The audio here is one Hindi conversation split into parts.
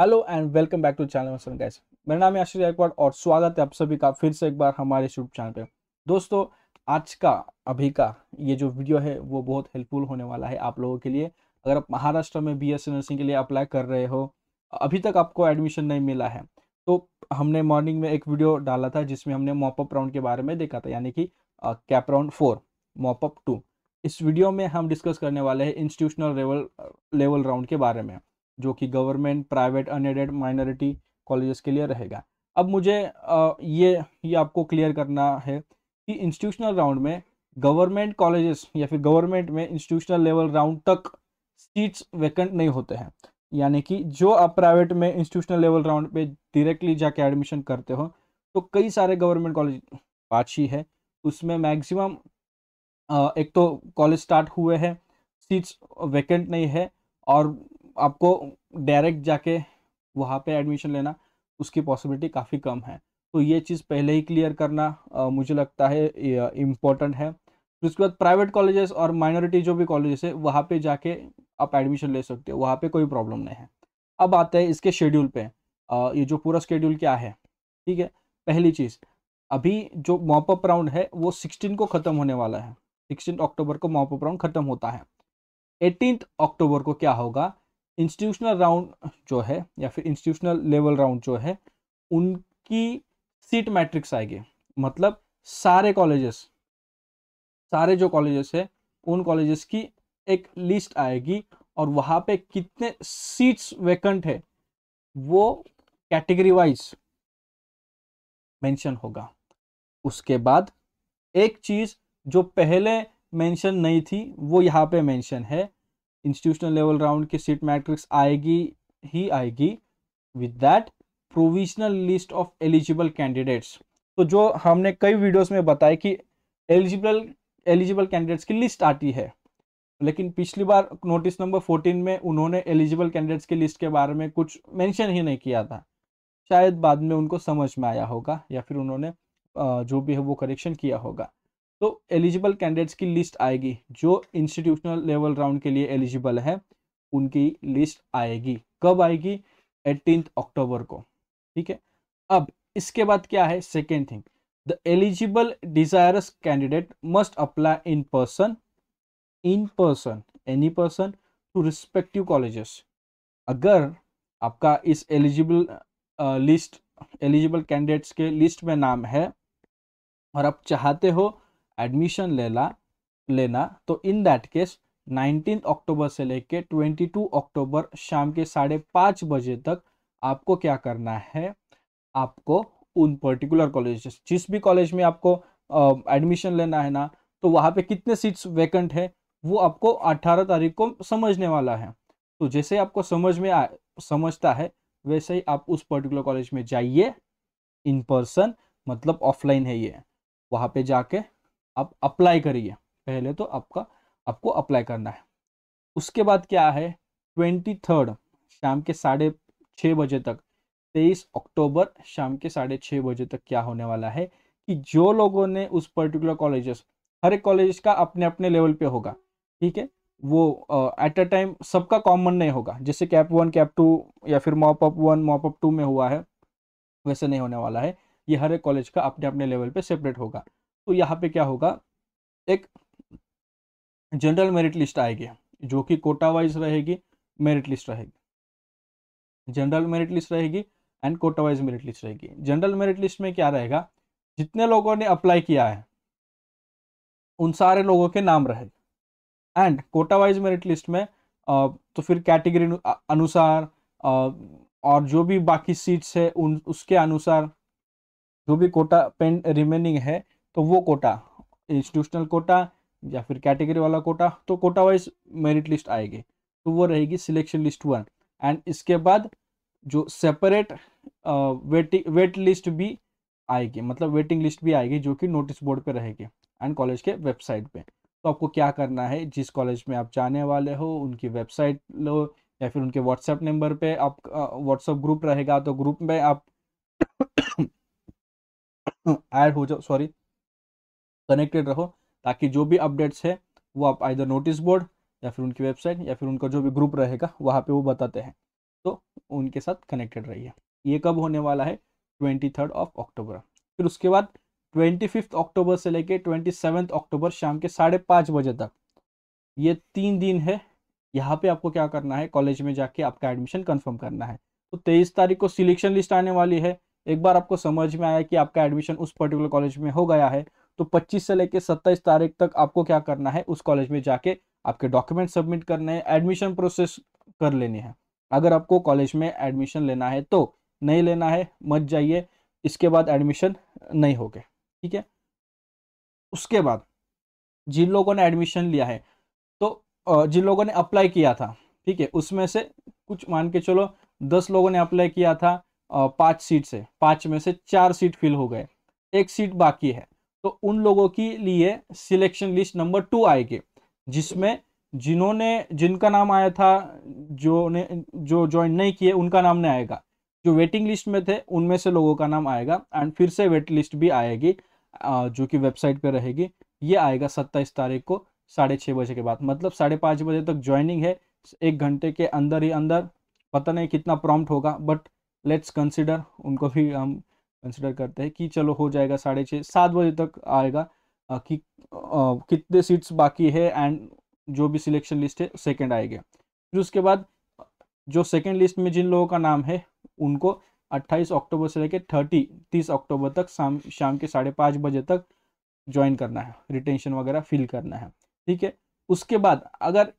hello and welcome back to channel मसलन गैस मेरा नाम है आश्री जायकवाड़ और स्वागत है आप सभी का फिर से एक बार हमारे यूट्यूब चैनल पे दोस्तों आज का अभी का ये जो वीडियो है वो बहुत हेल्पफुल होने वाला है आप लोगों के लिए अगर आप महाराष्ट्र में बी नर्सिंग के लिए अप्लाई कर रहे हो अभी तक आपको एडमिशन नहीं मिला है तो हमने मॉर्निंग में एक वीडियो डाला था जिसमें हमने मॉपअप राउंड के बारे में देखा था यानी कि CAP round four mop up two इस वीडियो में हम डिस्कस करने वाले हैं इंस्टीट्यूशनल लेवल लेवल राउंड के बारे में जो कि government private unaided minority colleges के लिए रहेगा अब मुझे ये ये आपको क्लियर करना है कि इंस्टीट्यूशनल राउंड में गवर्नमेंट कॉलेजेस या फिर गवर्नमेंट में इंस्टीट्यूशनल लेवल राउंड तक सीट्स वैकेंट नहीं होते हैं यानी कि जो आप प्राइवेट में इंस्टीट्यूशनल लेवल राउंड पे डायरेक्टली जाके एडमिशन करते हो तो कई सारे गवर्नमेंट कॉलेज पाँच ही है उसमें मैक्सिमम एक तो कॉलेज स्टार्ट हुए हैं सीट्स वैकेंट नहीं है और आपको डायरेक्ट जाके वहाँ पे एडमिशन लेना उसकी पॉसिबिलिटी काफ़ी कम है तो ये चीज़ पहले ही क्लियर करना आ, मुझे लगता है इम्पोर्टेंट है फिर उसके बाद प्राइवेट कॉलेजेस और माइनॉरिटी जो भी कॉलेजेस है वहाँ पे जाके आप एडमिशन ले सकते हो वहाँ पे कोई प्रॉब्लम नहीं है अब आते हैं इसके शेड्यूल पे आ, ये जो पूरा शेड्यूल क्या है ठीक है पहली चीज़ अभी जो मॉपअप राउंड है वो सिक्सटीन को ख़त्म होने वाला है सिक्सटीन अक्टूबर को मॉपअप राउंड ख़त्म होता है एटीन अक्टूबर को क्या होगा इंस्टीट्यूशनल राउंड जो है या फिर इंस्टीट्यूशनल लेवल राउंड जो है उनकी सीट मैट्रिक्स आएगी मतलब सारे कॉलेजेस सारे जो कॉलेजेस है उन कॉलेजेस की एक लिस्ट आएगी और वहाँ पे कितने सीट्स वैकेंट है वो कैटेगरी वाइज मेंशन होगा उसके बाद एक चीज़ जो पहले मेंशन नहीं थी वो यहाँ पे मेंशन है इंस्टीट्यूशनल लेवल राउंड की सीट मैट्रिक्स आएगी ही आएगी with that provisional list of eligible candidates तो जो हमने कई वीडियोस में बताया कि एलिजिबल एलिजिबल कैंडिडेट्स की लिस्ट आती है लेकिन पिछली बार नोटिस नंबर 14 में उन्होंने एलिजिबल कैंडिडेट्स की लिस्ट के बारे में कुछ मेंशन ही नहीं किया था शायद बाद में उनको समझ में आया होगा या फिर उन्होंने जो भी है वो करेक्शन किया होगा तो एलिजिबल कैंडिडेट्स की लिस्ट आएगी जो इंस्टीट्यूशनल लेवल राउंड के लिए एलिजिबल है उनकी लिस्ट आएगी कब आएगी एटीन अक्टूबर को ठीक है अब इसके बाद क्या है second thing the eligible desirous candidate must apply in person in person any person to respective colleges अगर आपका इस एलिजिबल लिस्ट एलिजिबल कैंडिडेट्स के लिस्ट में नाम है और आप चाहते हो एडमिशन लेला लेना तो in that case nineteen October से लेके 22 अक्टूबर शाम के साढ़े पाँच बजे तक आपको क्या करना है आपको उन पर्टिकुलर कॉलेज जिस भी कॉलेज में आपको एडमिशन लेना है ना तो वहाँ पे कितने सीट्स वैकेंट है वो आपको 18 तारीख को समझने वाला है तो जैसे आपको समझ में आ समझता है वैसे ही आप उस पर्टिकुलर कॉलेज में जाइए इन पर्सन मतलब ऑफलाइन है ये वहाँ पे जाके आप अप्लाई करिए पहले तो आपका आपको अप्लाई करना है उसके बाद क्या है ट्वेंटी थर्ड शाम के साढ़े छः बजे तक तेईस अक्टूबर शाम के साढ़े छः बजे तक क्या होने वाला है कि जो लोगों ने उस पर्टिकुलर कॉलेजेस हर एक कॉलेज का अपने अपने लेवल पे होगा ठीक है वो एट अ टाइम सबका कॉमन नहीं होगा जैसे कैप वन कैप टू या फिर mop up one mop up two में हुआ है वैसे नहीं होने वाला है ये हर एक कॉलेज का अपने अपने लेवल पे सेपरेट होगा तो यहाँ पे क्या होगा एक जनरल मेरिट लिस्ट आएगी जो कि कोटा वाइज रहेगी मेरिट लिस्ट रहेगी जनरल मेरिट लिस्ट रहेगी and quota wise merit list रहेगी जनरल मेरिट लिस्ट में क्या रहेगा जितने लोगों ने अप्लाई किया है उन सारे लोगों के नाम रहेगा and quota wise merit list में तो फिर कैटेगरी अनुसार और जो भी बाकी सीट्स है उन उसके अनुसार जो भी कोटा पेंड रिमेनिंग है तो वो कोटा इंस्टीट्यूशनल कोटा या फिर कैटेगरी वाला कोटा तो कोटा वाइज मेरिट लिस्ट आएगी तो वो रहेगी सिलेक्शन लिस्ट वन एंड इसके बाद जो सेपरेट वेटिंग वेट लिस्ट भी आएगी मतलब वेटिंग लिस्ट भी आएगी जो कि नोटिस बोर्ड पे रहेगी एंड कॉलेज के वेबसाइट पे तो आपको क्या करना है जिस कॉलेज में आप जाने वाले हो उनकी वेबसाइट लो या फिर उनके व्हाट्सएप नंबर पे आप व्हाट्सएप ग्रुप रहेगा तो ग्रुप में आप ऐड हो जाओ सॉरी कनेक्टेड रहो ताकि जो भी अपडेट्स है वो आप आइधर नोटिस बोर्ड या फिर उनकी वेबसाइट या फिर उनका जो भी ग्रुप रहेगा वहाँ पे वो बताते हैं तो उनके साथ कनेक्टेड रहिए ये कब होने वाला है ट्वेंटी थर्ड ऑफ अक्टूबर फिर उसके बाद ट्वेंटी फिफ्थ अक्टूबर से लेके ट्वेंटी सेवन्थ अक्टूबर शाम के साढ़े पाँच बजे तक ये तीन दिन है यहाँ पे आपको क्या करना है कॉलेज में जाके आपका एडमिशन कंफर्म करना है तो तेईस तारीख को सिलेक्शन लिस्ट आने वाली है एक बार आपको समझ में आया कि आपका एडमिशन उस पर्टिकुलर कॉलेज में हो गया है तो 25 से लेकर 27 तारीख तक आपको क्या करना है उस कॉलेज में जाके आपके डॉक्यूमेंट सबमिट करने हैं एडमिशन प्रोसेस कर लेनी है अगर आपको कॉलेज में एडमिशन लेना है तो नहीं लेना है मत जाइए इसके बाद एडमिशन नहीं गए ठीक है उसके बाद जिन लोगों ने एडमिशन लिया है तो जिन लोगों ने अप्लाई किया था ठीक है उसमें से कुछ मान के चलो दस लोगों ने अप्लाई किया था पांच सीट से पांच में से चार सीट फिल हो गए एक सीट बाकी है तो उन लोगों के लिए सिलेक्शन लिस्ट नंबर टू आएगी जिसमें जिन्होंने जिनका नाम आया था जो ने जो ज्वाइन नहीं किए उनका नाम नहीं आएगा जो वेटिंग लिस्ट में थे उनमें से लोगों का नाम आएगा एंड फिर से वेट लिस्ट भी आएगी जो कि वेबसाइट पर रहेगी ये आएगा सत्ताईस तारीख को साढ़े छः बजे के बाद मतलब साढ़े पाँच बजे तक ज्वाइनिंग है एक घंटे के अंदर ही अंदर पता नहीं कितना प्रॉम्प्ट होगा बट लेट्स कंसिडर उनको भी हम कंसिडर करते हैं कि चलो हो जाएगा साढ़े छः सात बजे तक आएगा कि कितने सीट्स बाकी है एंड जो भी सिलेक्शन लिस्ट है सेकेंड आएगा फिर उसके बाद जो सेकेंड लिस्ट में जिन लोगों का नाम है उनको 28 अक्टूबर से लेकर 30 30 अक्टूबर तक शाम शाम के साढ़े पाँच बजे तक ज्वाइन करना है रिटेंशन वगैरह फिल करना है ठीक है उसके बाद अगर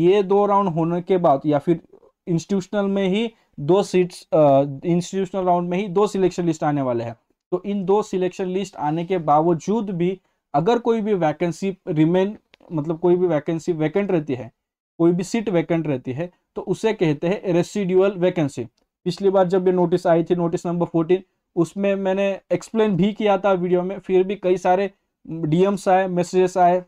ये दो राउंड होने के बाद या फिर इंस्टीट्यूशनल में ही दो सीट्स इंस्टीट्यूशनल राउंड में ही दो सिलेक्शन लिस्ट आने वाले हैं तो इन दो सिलेक्शन लिस्ट आने के बावजूद भी अगर कोई भी वैकेंसी रिमेन मतलब कोई भी वैकेंसी वैकेंट रहती है कोई भी सीट वैकेंट रहती है तो उसे कहते हैं रेसिड्यूअल वैकेंसी पिछली बार जब ये नोटिस आई थी नोटिस नंबर फोर्टीन उसमें मैंने एक्सप्लेन भी किया था वीडियो में फिर भी कई सारे डीएम्स आए मैसेजेस आए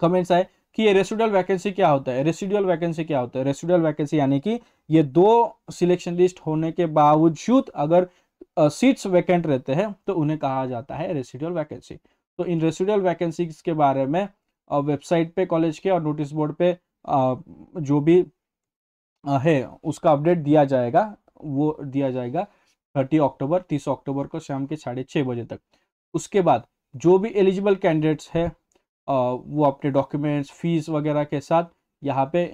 कमेंट्स आए कि ये रेसिडुअल वैकेंसी क्या होता है रेसिडुअल वैकेंसी क्या होता है रेसिडुअल वैकेंसी यानी कि ये दो सिलेक्शन लिस्ट होने के बावजूद अगर सीट्स वैकेंट रहते हैं तो उन्हें कहा जाता है रेसिडुअल वैकेंसी तो इन रेसिडुअल वैकेंसीज के बारे में वेबसाइट पे कॉलेज के और नोटिस बोर्ड पे जो भी है उसका अपडेट दिया जाएगा वो दिया जाएगा थर्टी अक्टूबर तीस अक्टूबर को शाम के साढ़े छः बजे तक उसके बाद जो भी एलिजिबल कैंडिडेट्स है वो अपने डॉक्यूमेंट्स फीस वगैरह के साथ यहाँ पे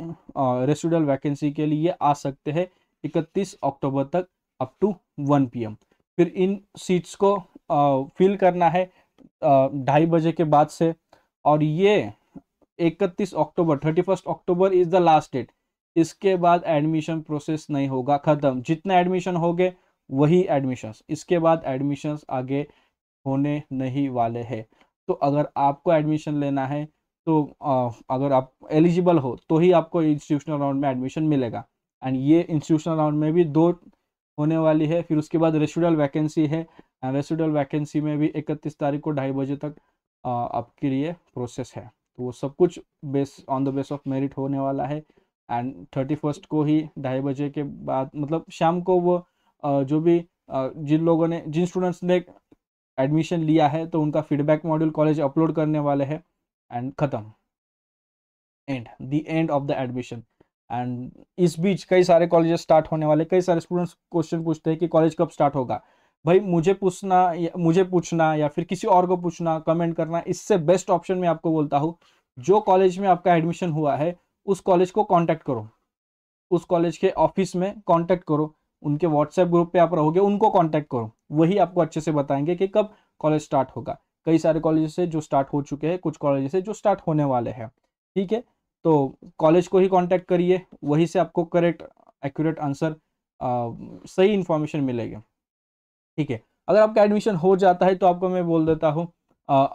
रेसिडल वैकेंसी के लिए आ सकते हैं 31 अक्टूबर तक अप टू 1 पीएम फिर इन सीट्स को फिल करना है ढाई बजे के बाद से और ये 31 October 31 October is the last date इसके बाद एडमिशन प्रोसेस नहीं होगा ख़त्म जितने एडमिशन हो गए वही एडमिशन्स इसके बाद एडमिशन्स आगे होने नहीं वाले हैं तो अगर आपको एडमिशन लेना है तो अगर आप एलिजिबल हो तो ही आपको इंस्टीट्यूशनल राउंड में एडमिशन मिलेगा एंड ये इंस्टीट्यूशनल राउंड में भी दो होने वाली है फिर उसके बाद रेसिडल वैकेंसी है एंड रेसिडल वैकेंसी में भी इकतीस तारीख को ढाई बजे तक आपके लिए प्रोसेस है तो वो सब कुछ base on the base of merit होने वाला है एंड थर्टी फर्स्ट को ही ढाई बजे के बाद मतलब शाम को वो जो भी जिन लोगों ने जिन स्टूडेंट्स ने एडमिशन लिया है तो उनका फीडबैक मॉड्यूल कॉलेज अपलोड करने वाले हैं एंड ख़त्म and the end of the admission and इस बीच कई सारे कॉलेज स्टार्ट होने वाले कई सारे स्टूडेंट्स क्वेश्चन पूछते हैं कि कॉलेज कब स्टार्ट होगा भाई मुझे पूछना मुझे पूछना या फिर किसी और को पूछना कमेंट करना इससे बेस्ट ऑप्शन मैं आपको बोलता हूँ जो कॉलेज में आपका एडमिशन हुआ है उस कॉलेज को कॉन्टैक्ट करो उस कॉलेज के ऑफिस में कॉन्टैक्ट करो उनके व्हाट्सएप ग्रुप पे आप रहोगे उनको कांटेक्ट करो वही आपको अच्छे से बताएंगे कि कब कॉलेज स्टार्ट होगा कई सारे कॉलेज से जो स्टार्ट हो चुके हैं कुछ कॉलेज से जो स्टार्ट होने वाले हैं ठीक है तो कॉलेज को ही कॉन्टैक्ट करिए वहीं से आपको करेक्ट एक्यूरेट आंसर सही इन्फॉर्मेशन मिलेगी ठीक है अगर आपका एडमिशन हो जाता है तो आपको मैं बोल देता हूँ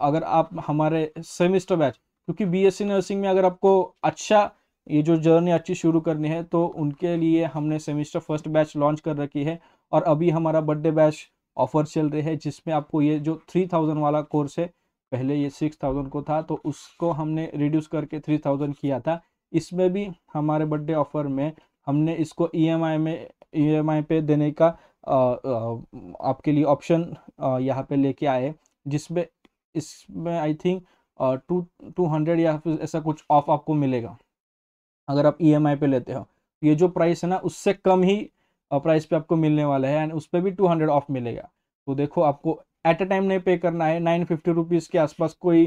अगर आप हमारे सेमिस्टर बैच क्योंकि बीएससी नर्सिंग में अगर आपको अच्छा ये जो जर्नी अच्छी शुरू करनी है तो उनके लिए हमने सेमिस्टर फर्स्ट बैच लॉन्च कर रखी है और अभी हमारा बर्थडे बैच ऑफर चल रहे है जिसमें आपको ये जो थ्री थाउजेंड वाला कोर्स है पहले ये सिक्स थाउजेंड को था तो उसको हमने रिड्यूस करके थ्री थाउजेंड किया था इसमें भी हमारे बर्थडे ऑफर में हमने इसको ईएमआई e में ईएमआई e पे देने का आ, आ, आपके लिए ऑप्शन यहाँ पे लेके आए जिसमें इसमें I think two two hundred या फिर ऐसा कुछ ऑफ आपको मिलेगा अगर आप ई e पे लेते हो तो ये जो प्राइस है ना उससे कम ही प्राइस पे आपको मिलने वाला है एंड उस पर भी टू हंड्रेड ऑफ मिलेगा तो देखो आपको एट अ टाइम नहीं पे करना है नाइन फिफ्टी रुपीज़ के आसपास कोई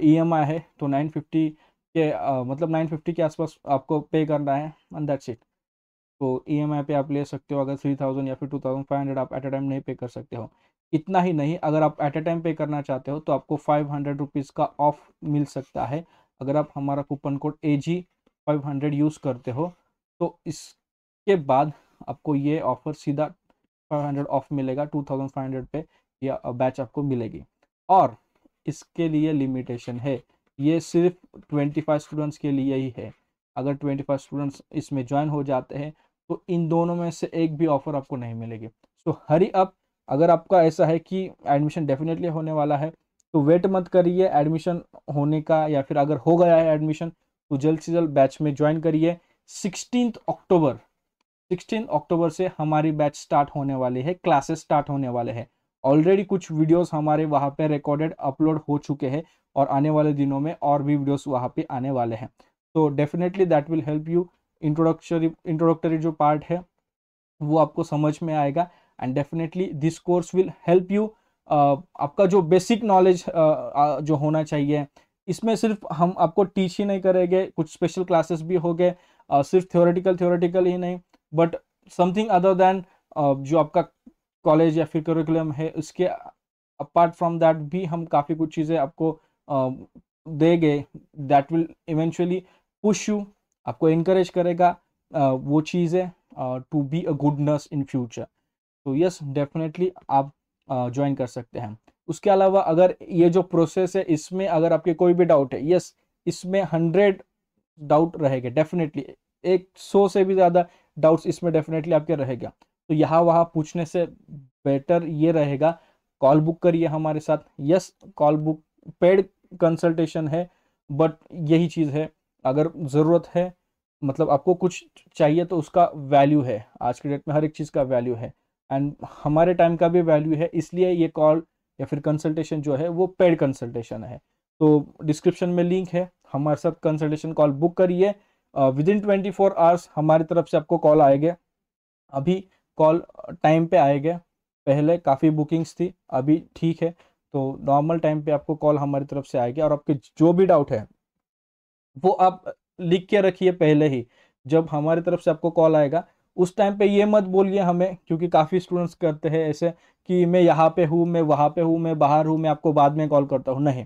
ई एम आई है तो नाइन फिफ्टी के आ, मतलब नाइन फिफ्टी के आसपास आपको पे करना है एंड दैट्स इट तो ई एम आई पे आप ले सकते हो अगर थ्री थाउजेंड या फिर टू थाउजेंड फाइव हंड्रेड आप एट अ टाइम नहीं पे कर सकते हो इतना ही नहीं अगर आप एट अ टाइम पे करना चाहते हो तो आपको फाइव हंड्रेड रुपीज़ का ऑफ मिल सकता है अगर आप हमारा coupon code A G five hundred use करते हो तो इसके बाद आपको ये ऑफ़र सीधा फाइव हंड्रेड ऑफ मिलेगा टू थाउजेंड फाइव हंड्रेड पे या बैच आपको मिलेगी और इसके लिए लिमिटेशन है ये सिर्फ ट्वेंटी फाइव स्टूडेंट्स के लिए ही है अगर ट्वेंटी फाइव स्टूडेंट्स इसमें ज्वाइन हो जाते हैं तो इन दोनों में से एक भी ऑफ़र आपको नहीं मिलेगी सो हरी अप अगर आपका ऐसा है कि एडमिशन डेफिनेटली होने वाला है तो वेट मत करिए एडमिशन होने का या फिर अगर हो गया है एडमिशन तो जल्द से जल्द बैच में ज्वाइन करिए सिक्सटीन अक्टूबर सिक्सटीन अक्टूबर से हमारी बैच स्टार्ट होने वाली है क्लासेस स्टार्ट होने वाले हैं ऑलरेडी कुछ वीडियोस हमारे वहाँ पे रिकॉर्डेड अपलोड हो चुके हैं और आने वाले दिनों में और भी वीडियोस वहाँ पे आने वाले हैं तो definitely that will help you introductory introductory जो पार्ट है वो आपको समझ में आएगा and definitely this course will help you आपका जो बेसिक नॉलेज uh, जो होना चाहिए इसमें सिर्फ हम आपको टीच ही नहीं करेंगे कुछ स्पेशल क्लासेस भी हो गए सिर्फ थ्योरेटिकल थ्योरेटिकल ही नहीं बट समथिंग अदर देन जो आपका कॉलेज या फिर करिकुलम है उसके अपार्ट फ्रॉम दैट भी हम काफ़ी कुछ चीज़ें आपको देंगे that will eventually push you आपको इनक्रेज करेगा वो चीज़ें to be a good nurse in future तो यस डेफिनेटली आप ज्वाइन कर सकते हैं उसके अलावा अगर ये जो प्रोसेस है इसमें अगर आपके कोई भी डाउट है यस इसमें हंड्रेड डाउट रहेगा डेफिनेटली एक सौ से भी ज़्यादा डाउट्स इसमें डेफिनेटली आपके रहेगा तो यहाँ वहाँ पूछने से बेटर ये रहेगा कॉल बुक करिए हमारे साथ yes call book paid consultation है बट यही चीज़ है अगर ज़रूरत है मतलब आपको कुछ चाहिए तो उसका वैल्यू है आज के डेट में हर एक चीज़ का वैल्यू है एंड हमारे टाइम का भी वैल्यू है इसलिए ये कॉल या फिर कंसल्टेशन जो है वो पेड कंसल्टेशन है तो डिस्क्रिप्शन में लिंक है हमारे साथ कंसल्टेशन कॉल बुक करिए within twenty four hours हमारी तरफ से आपको कॉल आएगा अभी कॉल टाइम पे आएगा पहले काफ़ी बुकिंग्स थी अभी ठीक है तो नॉर्मल टाइम पे आपको कॉल हमारी तरफ से आएगी और आपके जो भी डाउट है वो आप लिख के रखिए पहले ही जब हमारी तरफ से आपको कॉल आएगा उस टाइम पे ये मत बोलिए हमें क्योंकि काफ़ी स्टूडेंट्स करते हैं ऐसे कि मैं यहाँ पे हूँ मैं वहाँ पे हूँ मैं बाहर हूँ मैं आपको बाद में कॉल करता हूँ नहीं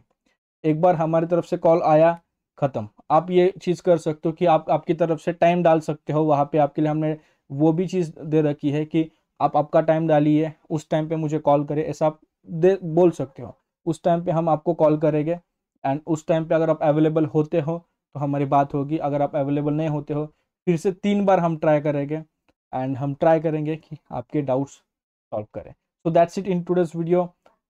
एक बार हमारी तरफ से कॉल आया ख़त्म आप ये चीज़ कर सकते हो कि आप आपकी तरफ से टाइम डाल सकते हो वहाँ पे आपके लिए हमने वो भी चीज़ दे रखी है कि आप आपका टाइम डालिए उस टाइम पर मुझे कॉल करें ऐसा आप दे बोल सकते हो उस टाइम पर हम आपको कॉल करेंगे एंड उस टाइम पर अगर आप अवेलेबल होते हो तो हमारी बात होगी अगर आप अवेलेबल नहीं होते हो फिर से तीन बार हम ट्राई करेंगे एंड हम ट्राई करेंगे कि आपके डाउट्स सॉल्व करें so that's it in today's video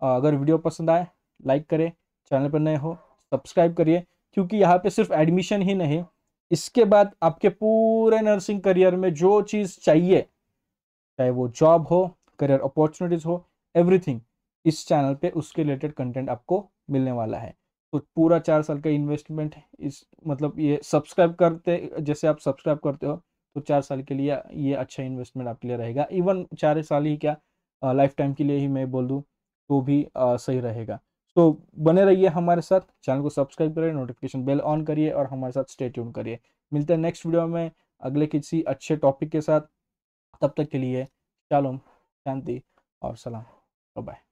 अगर वीडियो पसंद आए लाइक करें चैनल पर नए हो सब्सक्राइब करिए क्योंकि यहाँ पे सिर्फ एडमिशन ही नहीं इसके बाद आपके पूरे नर्सिंग करियर में जो चीज़ चाहिए चाहे वो जॉब हो करियर अपॉर्चुनिटीज़ हो एवरीथिंग इस चैनल पे उसके रिलेटेड कंटेंट आपको मिलने वाला है तो पूरा चार साल का इन्वेस्टमेंट इस मतलब ये सब्सक्राइब करते जैसे आप सब्सक्राइब करते हो तो चार साल के लिए ये अच्छा इन्वेस्टमेंट आपके लिए रहेगा इवन चार साल ही क्या लाइफ टाइम के लिए ही मैं बोल दूँ तो भी आ, सही रहेगा तो बने रहिए हमारे साथ चैनल को सब्सक्राइब करिए नोटिफिकेशन बेल ऑन करिए और हमारे साथ स्टे ट्यून करिए मिलते हैं नेक्स्ट वीडियो में अगले किसी अच्छे टॉपिक के साथ तब तक के लिए शालोम शांति और सलाम बाय